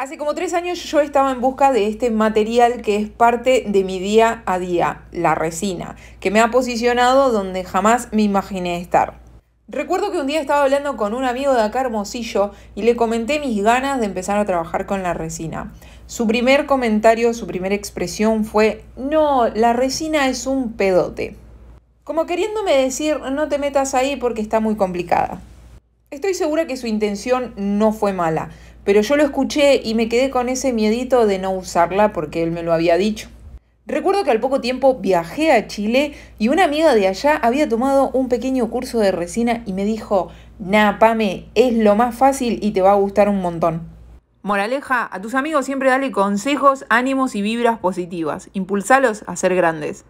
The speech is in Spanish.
Hace como tres años yo estaba en busca de este material que es parte de mi día a día, la resina, que me ha posicionado donde jamás me imaginé estar. Recuerdo que un día estaba hablando con un amigo de acá hermosillo y le comenté mis ganas de empezar a trabajar con la resina. Su primer comentario, su primera expresión fue, no, la resina es un pedote. Como queriéndome decir, no te metas ahí porque está muy complicada. Estoy segura que su intención no fue mala pero yo lo escuché y me quedé con ese miedito de no usarla porque él me lo había dicho. Recuerdo que al poco tiempo viajé a Chile y una amiga de allá había tomado un pequeño curso de resina y me dijo, na, Pame, es lo más fácil y te va a gustar un montón. Moraleja, a tus amigos siempre dale consejos, ánimos y vibras positivas. Impulsalos a ser grandes.